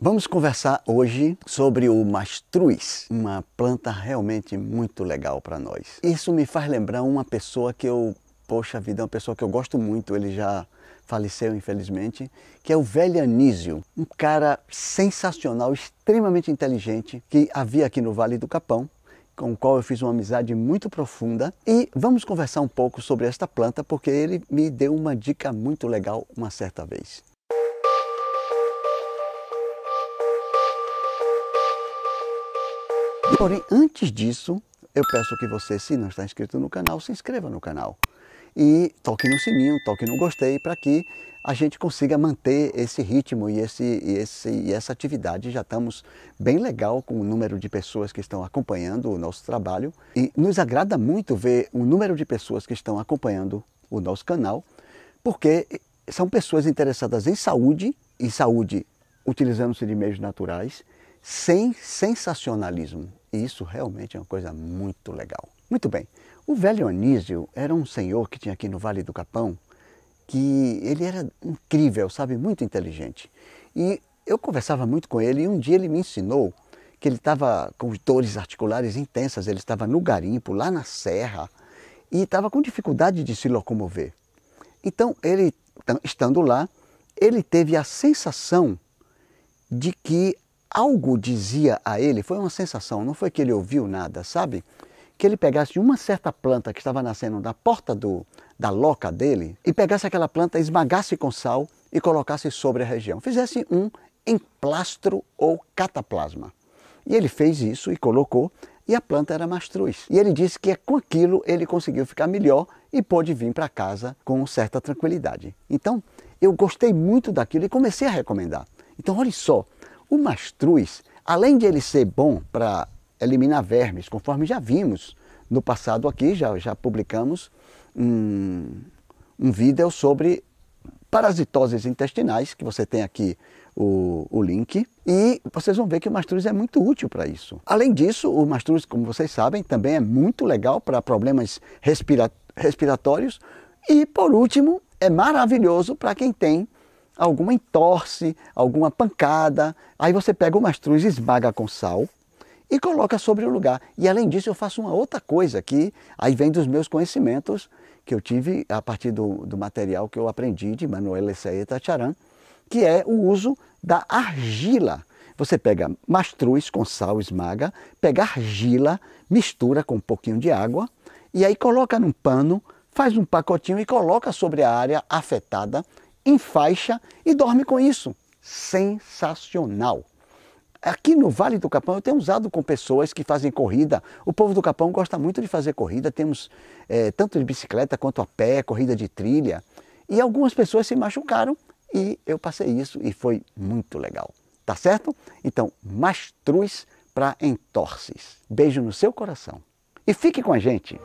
Vamos conversar hoje sobre o mastruz, uma planta realmente muito legal para nós. Isso me faz lembrar uma pessoa que eu, poxa vida, é uma pessoa que eu gosto muito, ele já faleceu infelizmente, que é o velho Anísio, um cara sensacional, extremamente inteligente, que havia aqui no Vale do Capão, com o qual eu fiz uma amizade muito profunda e vamos conversar um pouco sobre esta planta porque ele me deu uma dica muito legal uma certa vez. Porém, antes disso, eu peço que você, se não está inscrito no canal, se inscreva no canal. E toque no sininho, toque no gostei, para que a gente consiga manter esse ritmo e, esse, e, esse, e essa atividade. Já estamos bem legal com o número de pessoas que estão acompanhando o nosso trabalho. E nos agrada muito ver o número de pessoas que estão acompanhando o nosso canal, porque são pessoas interessadas em saúde, e saúde utilizando-se de meios naturais, sem sensacionalismo. E isso realmente é uma coisa muito legal. Muito bem, o velho Anísio era um senhor que tinha aqui no Vale do Capão, que ele era incrível, sabe, muito inteligente. E eu conversava muito com ele e um dia ele me ensinou que ele estava com dores articulares intensas, ele estava no garimpo, lá na serra, e estava com dificuldade de se locomover. Então, ele, estando lá, ele teve a sensação de que algo dizia a ele, foi uma sensação, não foi que ele ouviu nada, sabe? Que ele pegasse uma certa planta que estava nascendo na porta do, da loca dele e pegasse aquela planta, esmagasse com sal e colocasse sobre a região. Fizesse um emplastro ou cataplasma. E ele fez isso e colocou, e a planta era mastruz. E ele disse que é com aquilo ele conseguiu ficar melhor e pôde vir para casa com certa tranquilidade. Então, eu gostei muito daquilo e comecei a recomendar. Então, olha só, o mastruz, além de ele ser bom para eliminar vermes, conforme já vimos no passado aqui, já, já publicamos um, um vídeo sobre parasitoses intestinais, que você tem aqui o, o, link, e vocês vão ver que o mastruz é muito útil para isso. Além disso, o mastruz, como vocês sabem, também é muito legal para problemas respira respiratórios e, por último, é maravilhoso para quem tem alguma entorse, alguma pancada. Aí você pega o mastruz, esmaga com sal e coloca sobre o lugar. E além disso, eu faço uma outra coisa que aí vem dos meus conhecimentos que eu tive a partir do, do material que eu aprendi de Manuel Essaeta Charan, que é o uso da argila. Você pega mastruz com sal, esmaga, pega argila, mistura com um pouquinho de água e aí coloca num pano, faz um pacotinho e coloca sobre a área afetada enfaixa e dorme com isso. Sensacional! Aqui no Vale do Capão eu tenho usado com pessoas que fazem corrida. O povo do Capão gosta muito de fazer corrida, temos é, tanto de bicicleta quanto a pé, corrida de trilha. E algumas pessoas se machucaram e eu passei isso e foi muito legal. Tá certo? Então, mastruz para entorces. Beijo no seu coração e fique com a gente!